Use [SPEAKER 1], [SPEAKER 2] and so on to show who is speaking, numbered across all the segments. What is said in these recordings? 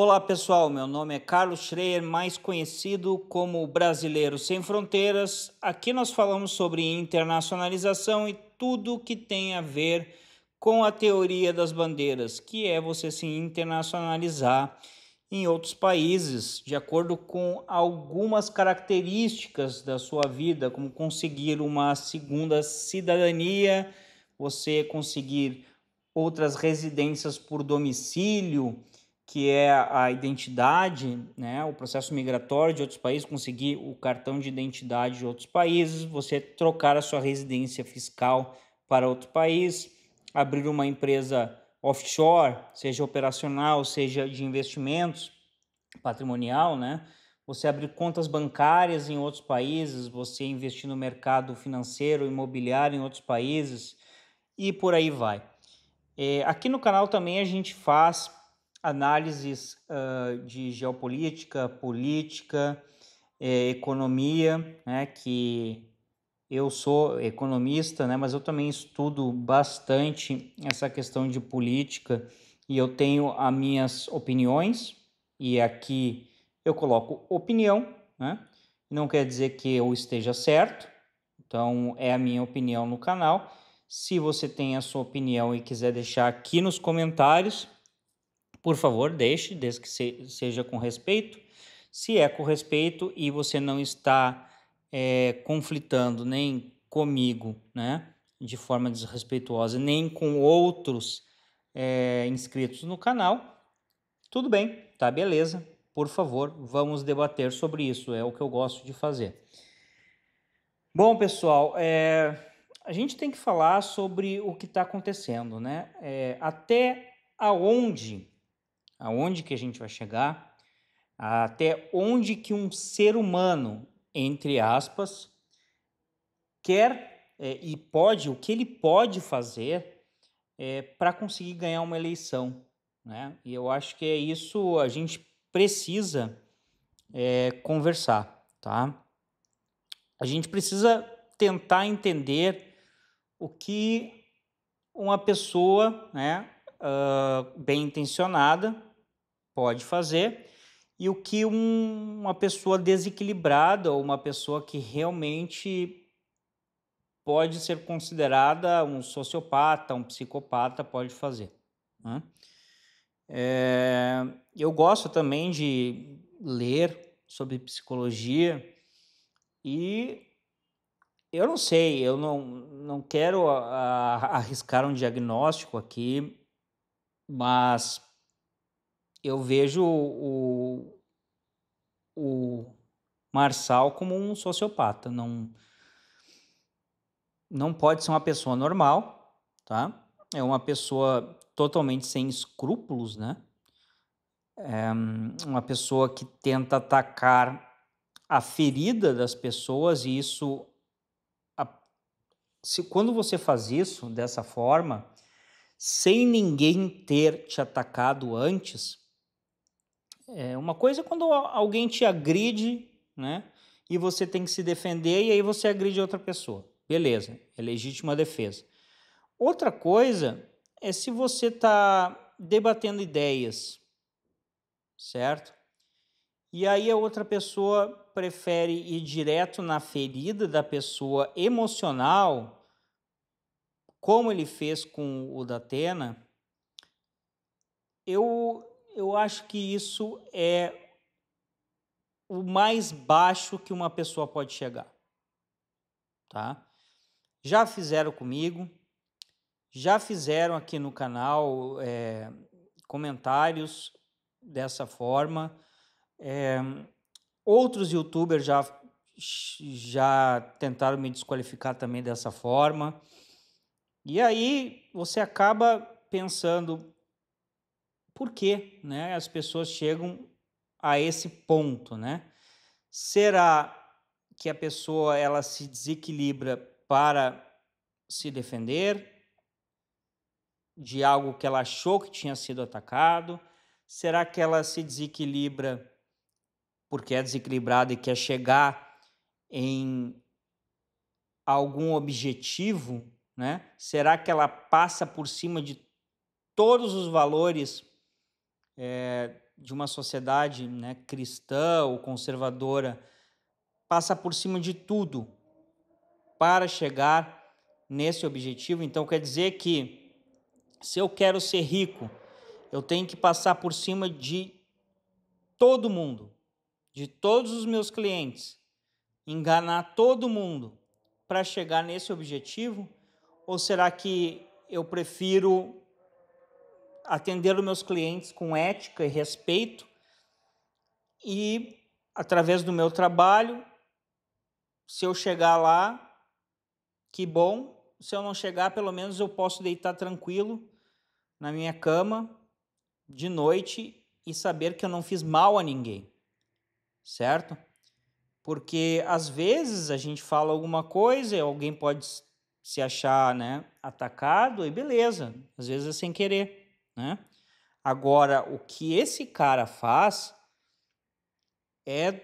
[SPEAKER 1] Olá pessoal, meu nome é Carlos Schreier, mais conhecido como Brasileiro Sem Fronteiras. Aqui nós falamos sobre internacionalização e tudo que tem a ver com a teoria das bandeiras, que é você se internacionalizar em outros países, de acordo com algumas características da sua vida, como conseguir uma segunda cidadania, você conseguir outras residências por domicílio que é a identidade, né, o processo migratório de outros países, conseguir o cartão de identidade de outros países, você trocar a sua residência fiscal para outro país, abrir uma empresa offshore, seja operacional, seja de investimentos, patrimonial, né? Você abrir contas bancárias em outros países, você investir no mercado financeiro, imobiliário em outros países e por aí vai. É, aqui no canal também a gente faz análises uh, de geopolítica, política, eh, economia, né, que eu sou economista, né, mas eu também estudo bastante essa questão de política e eu tenho as minhas opiniões, e aqui eu coloco opinião, né, não quer dizer que eu esteja certo, então é a minha opinião no canal. Se você tem a sua opinião e quiser deixar aqui nos comentários, por favor, deixe, desde que se, seja com respeito. Se é com respeito e você não está é, conflitando nem comigo, né, de forma desrespeituosa, nem com outros é, inscritos no canal, tudo bem, tá beleza. Por favor, vamos debater sobre isso, é o que eu gosto de fazer. Bom, pessoal, é, a gente tem que falar sobre o que está acontecendo, né? É, até aonde aonde que a gente vai chegar, até onde que um ser humano, entre aspas, quer é, e pode, o que ele pode fazer é, para conseguir ganhar uma eleição. Né? E eu acho que é isso a gente precisa é, conversar, tá? A gente precisa tentar entender o que uma pessoa, né, uh, bem intencionada, pode fazer e o que um, uma pessoa desequilibrada ou uma pessoa que realmente pode ser considerada um sociopata, um psicopata pode fazer. Né? É, eu gosto também de ler sobre psicologia e eu não sei, eu não, não quero a, a, arriscar um diagnóstico aqui, mas eu vejo o, o Marçal como um sociopata. Não, não pode ser uma pessoa normal, tá? É uma pessoa totalmente sem escrúpulos, né? É uma pessoa que tenta atacar a ferida das pessoas e isso a, se quando você faz isso dessa forma sem ninguém ter te atacado antes é uma coisa é quando alguém te agride, né? E você tem que se defender e aí você agride outra pessoa. Beleza, é legítima defesa. Outra coisa é se você está debatendo ideias, certo? E aí a outra pessoa prefere ir direto na ferida da pessoa emocional, como ele fez com o da Atena. Eu eu acho que isso é o mais baixo que uma pessoa pode chegar. Tá? Já fizeram comigo, já fizeram aqui no canal é, comentários dessa forma. É, outros youtubers já, já tentaram me desqualificar também dessa forma. E aí você acaba pensando, por que né, as pessoas chegam a esse ponto, né? Será que a pessoa ela se desequilibra para se defender de algo que ela achou que tinha sido atacado? Será que ela se desequilibra porque é desequilibrada e quer chegar em algum objetivo, né? Será que ela passa por cima de todos os valores é, de uma sociedade né, cristã ou conservadora passa por cima de tudo para chegar nesse objetivo. Então quer dizer que se eu quero ser rico, eu tenho que passar por cima de todo mundo, de todos os meus clientes, enganar todo mundo para chegar nesse objetivo? Ou será que eu prefiro atender os meus clientes com ética e respeito e através do meu trabalho, se eu chegar lá, que bom. Se eu não chegar, pelo menos eu posso deitar tranquilo na minha cama de noite e saber que eu não fiz mal a ninguém. Certo? Porque às vezes a gente fala alguma coisa e alguém pode se achar, né, atacado e beleza, às vezes é sem querer né? Agora, o que esse cara faz é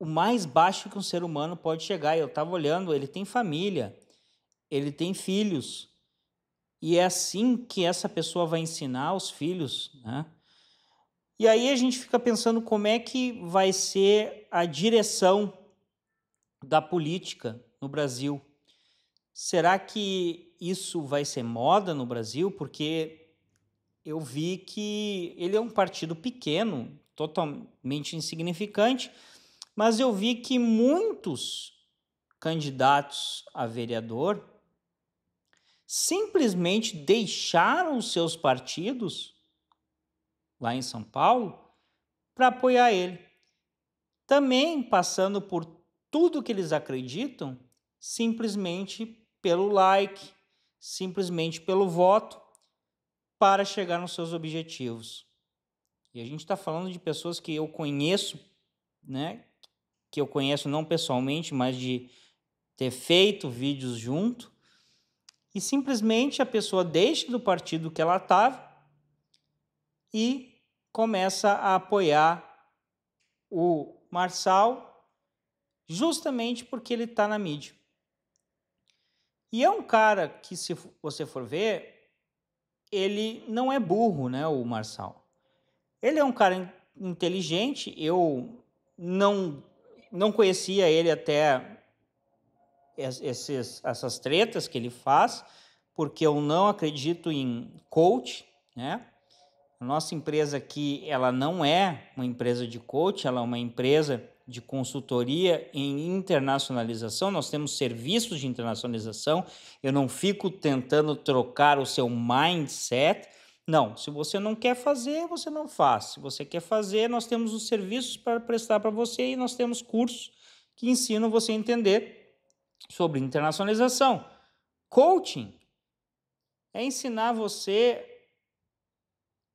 [SPEAKER 1] o mais baixo que um ser humano pode chegar. Eu estava olhando, ele tem família, ele tem filhos. E é assim que essa pessoa vai ensinar os filhos, né? E aí a gente fica pensando como é que vai ser a direção da política no Brasil. Será que isso vai ser moda no Brasil, porque eu vi que ele é um partido pequeno, totalmente insignificante, mas eu vi que muitos candidatos a vereador simplesmente deixaram os seus partidos lá em São Paulo para apoiar ele. Também passando por tudo que eles acreditam simplesmente pelo like, simplesmente pelo voto para chegar nos seus objetivos. E a gente está falando de pessoas que eu conheço, né? Que eu conheço não pessoalmente, mas de ter feito vídeos junto. E simplesmente a pessoa deixa do partido que ela estava e começa a apoiar o Marçal justamente porque ele está na mídia. E é um cara que, se você for ver, ele não é burro, né, o Marçal. Ele é um cara inteligente, eu não, não conhecia ele até esses, essas tretas que ele faz, porque eu não acredito em coach, né? A nossa empresa aqui, ela não é uma empresa de coach, ela é uma empresa de consultoria em internacionalização, nós temos serviços de internacionalização. Eu não fico tentando trocar o seu mindset. Não, se você não quer fazer, você não faz. Se você quer fazer, nós temos os serviços para prestar para você e nós temos cursos que ensinam você a entender sobre internacionalização. Coaching é ensinar você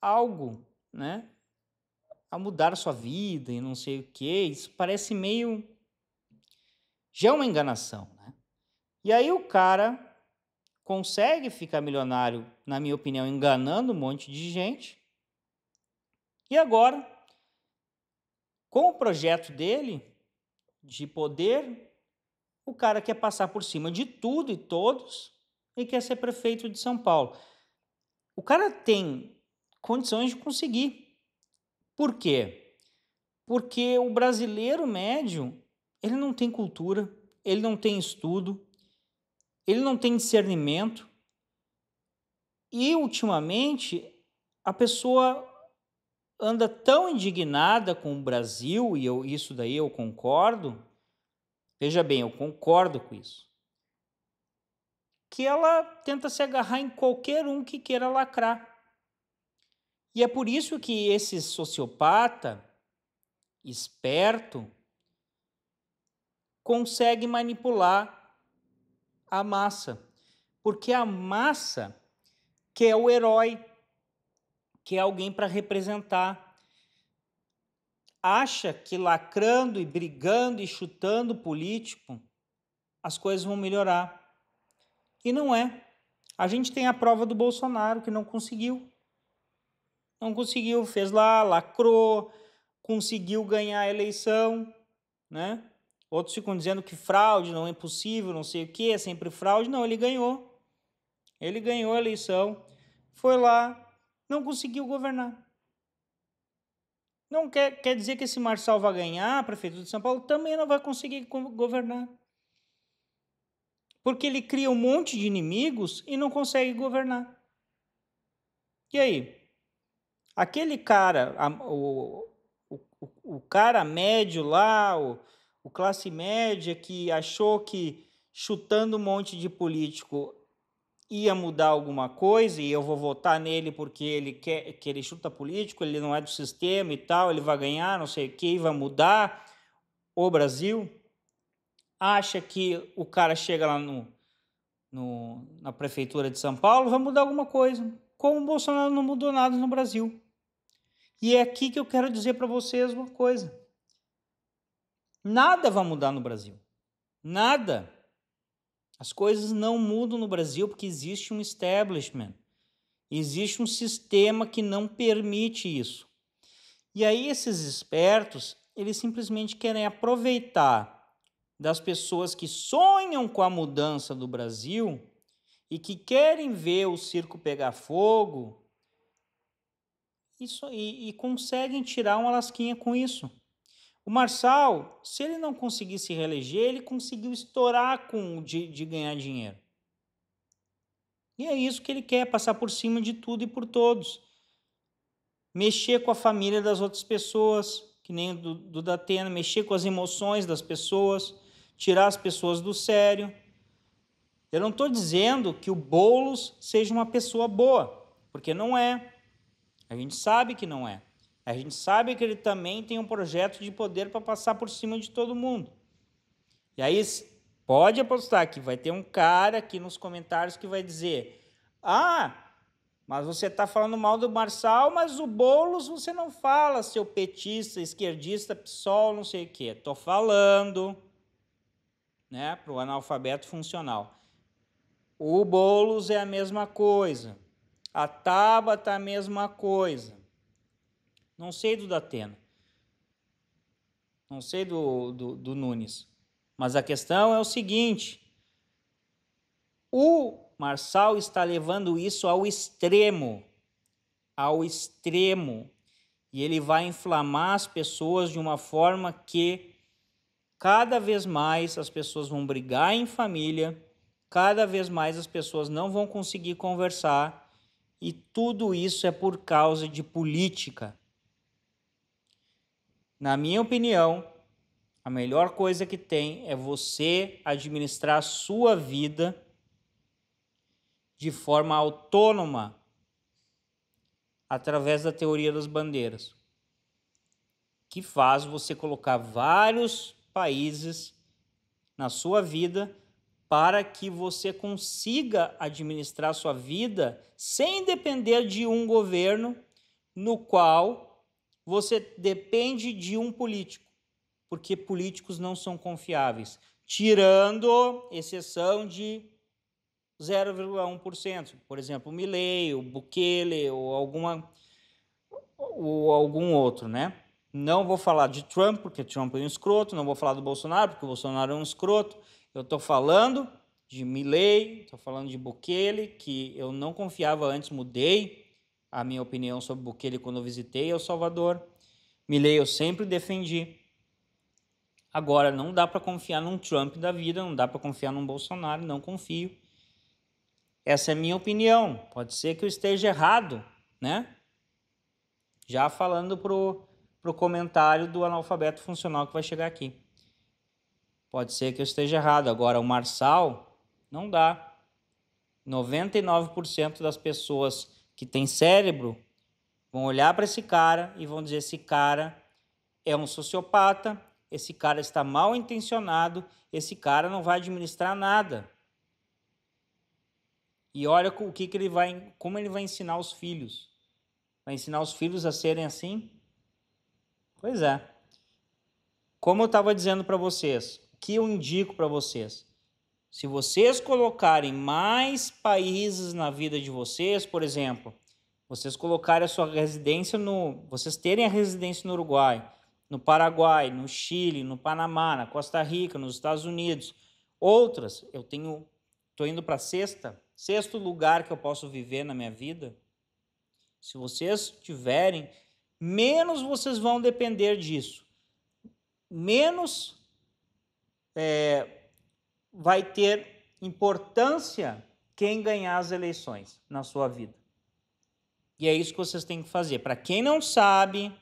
[SPEAKER 1] algo, né? a mudar sua vida e não sei o que. Isso parece meio. já é uma enganação, né? E aí o cara consegue ficar milionário, na minha opinião, enganando um monte de gente. E agora, com o projeto dele de poder, o cara quer passar por cima de tudo e todos e quer ser prefeito de São Paulo. O cara tem condições de conseguir. Por quê? Porque o brasileiro médio, ele não tem cultura, ele não tem estudo, ele não tem discernimento. E ultimamente a pessoa anda tão indignada com o Brasil, e eu, isso daí eu concordo, veja bem, eu concordo com isso, que ela tenta se agarrar em qualquer um que queira lacrar. E é por isso que esse sociopata esperto consegue manipular a massa, porque a massa quer o herói, quer alguém para representar. Acha que lacrando e brigando e chutando político as coisas vão melhorar. E não é. A gente tem a prova do Bolsonaro que não conseguiu não conseguiu, fez lá, lacrou, conseguiu ganhar a eleição, né? Outros ficam dizendo que fraude, não é possível, não sei o que, é sempre fraude. Não, ele ganhou. Ele ganhou a eleição, foi lá, não conseguiu governar. Não quer, quer dizer que esse Marçal vai ganhar, a Prefeitura de São Paulo também não vai conseguir governar. Porque ele cria um monte de inimigos e não consegue governar. E aí? Aquele cara, a, o, o, o, cara médio lá, o, o classe média que achou que chutando um monte de político ia mudar alguma coisa e eu vou votar nele porque ele quer que ele chuta político, ele não é do sistema e tal, ele vai ganhar, não sei o que, vai mudar o Brasil. Acha que o cara chega lá no, no na prefeitura de São Paulo, vai mudar alguma coisa como o Bolsonaro não mudou nada no Brasil. E é aqui que eu quero dizer para vocês uma coisa. Nada vai mudar no Brasil. Nada. As coisas não mudam no Brasil porque existe um establishment. Existe um sistema que não permite isso. E aí esses espertos, eles simplesmente querem aproveitar das pessoas que sonham com a mudança do Brasil e que querem ver o circo pegar fogo isso, e, e conseguem tirar uma lasquinha com isso. O Marçal, se ele não conseguir se reeleger, ele conseguiu estourar com de, de ganhar dinheiro. E é isso que ele quer, passar por cima de tudo e por todos. Mexer com a família das outras pessoas, que nem do, do Datena, mexer com as emoções das pessoas, tirar as pessoas do sério. Eu não estou dizendo que o Boulos seja uma pessoa boa, porque não é. A gente sabe que não é. A gente sabe que ele também tem um projeto de poder para passar por cima de todo mundo. E aí pode apostar que vai ter um cara aqui nos comentários que vai dizer: Ah, mas você está falando mal do Marçal, mas o Boulos você não fala, seu petista, esquerdista, PSOL, não sei o quê. Estou falando né, para o analfabeto funcional. O Boulos é a mesma coisa. A Tabata é a mesma coisa. Não sei do Datena. Não sei do, do, do Nunes. Mas a questão é o seguinte: o Marçal está levando isso ao extremo. Ao extremo. E ele vai inflamar as pessoas de uma forma que cada vez mais as pessoas vão brigar em família cada vez mais as pessoas não vão conseguir conversar e tudo isso é por causa de política. Na minha opinião, a melhor coisa que tem é você administrar a sua vida de forma autônoma através da teoria das bandeiras, que faz você colocar vários países na sua vida para que você consiga administrar sua vida sem depender de um governo no qual você depende de um político, porque políticos não são confiáveis, tirando exceção de 0,1%, por exemplo, o Milley, o Bukele ou alguma ou algum outro, né? Não vou falar de Trump, porque Trump é um escroto, não vou falar do Bolsonaro, porque o Bolsonaro é um escroto. Eu estou falando de Milley, estou falando de Bukele, que eu não confiava antes, mudei a minha opinião sobre Bukele quando eu visitei El Salvador. Milley eu sempre defendi. Agora, não dá para confiar num Trump da vida, não dá para confiar num Bolsonaro, não confio. Essa é a minha opinião. Pode ser que eu esteja errado, né? Já falando para pro comentário do analfabeto funcional que vai chegar aqui. Pode ser que eu esteja errado. Agora, o Marçal não dá. 99% das pessoas que têm cérebro vão olhar para esse cara e vão dizer: esse cara é um sociopata, esse cara está mal intencionado, esse cara não vai administrar nada. E olha o que, que ele vai, como ele vai ensinar os filhos. Vai ensinar os filhos a serem assim? Pois é. Como eu estava dizendo para vocês, que eu indico para vocês. Se vocês colocarem mais países na vida de vocês, por exemplo, vocês colocarem a sua residência no, vocês terem a residência no Uruguai, no Paraguai, no Chile, no Panamá, na Costa Rica, nos Estados Unidos, outras, eu tenho, estou indo para sexta, sexto lugar que eu posso viver na minha vida. Se vocês tiverem, menos vocês vão depender disso. Menos é, vai ter importância quem ganhar as eleições na sua vida. E é isso que vocês têm que fazer. Para quem não sabe,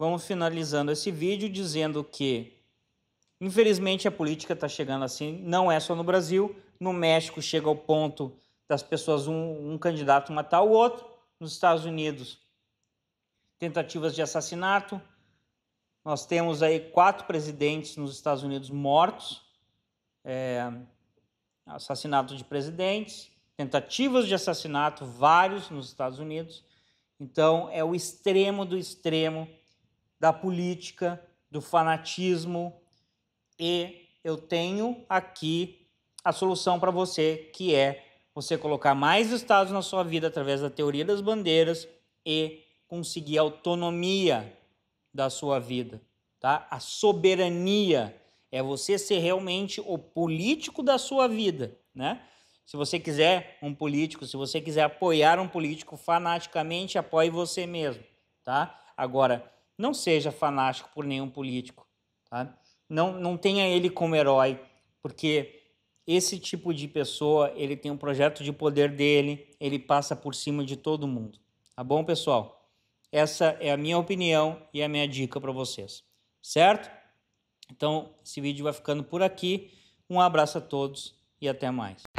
[SPEAKER 1] vamos finalizando esse vídeo dizendo que, infelizmente, a política está chegando assim, não é só no Brasil, no México chega ao ponto das pessoas, um, um candidato matar o outro, nos Estados Unidos, tentativas de assassinato, nós temos aí quatro presidentes nos Estados Unidos mortos, é, assassinato de presidentes, tentativas de assassinato, vários nos Estados Unidos. Então, é o extremo do extremo da política, do fanatismo e eu tenho aqui a solução para você, que é você colocar mais estados na sua vida através da teoria das bandeiras e conseguir a autonomia da sua vida, tá? A soberania é você ser realmente o político da sua vida, né? Se você quiser um político, se você quiser apoiar um político fanaticamente, apoie você mesmo, tá? Agora, não seja fanático por nenhum político, tá? Não, não tenha ele como herói, porque esse tipo de pessoa, ele tem um projeto de poder dele, ele passa por cima de todo mundo. Tá bom, pessoal? Essa é a minha opinião e a minha dica para vocês, certo? Então, esse vídeo vai ficando por aqui. Um abraço a todos e até mais.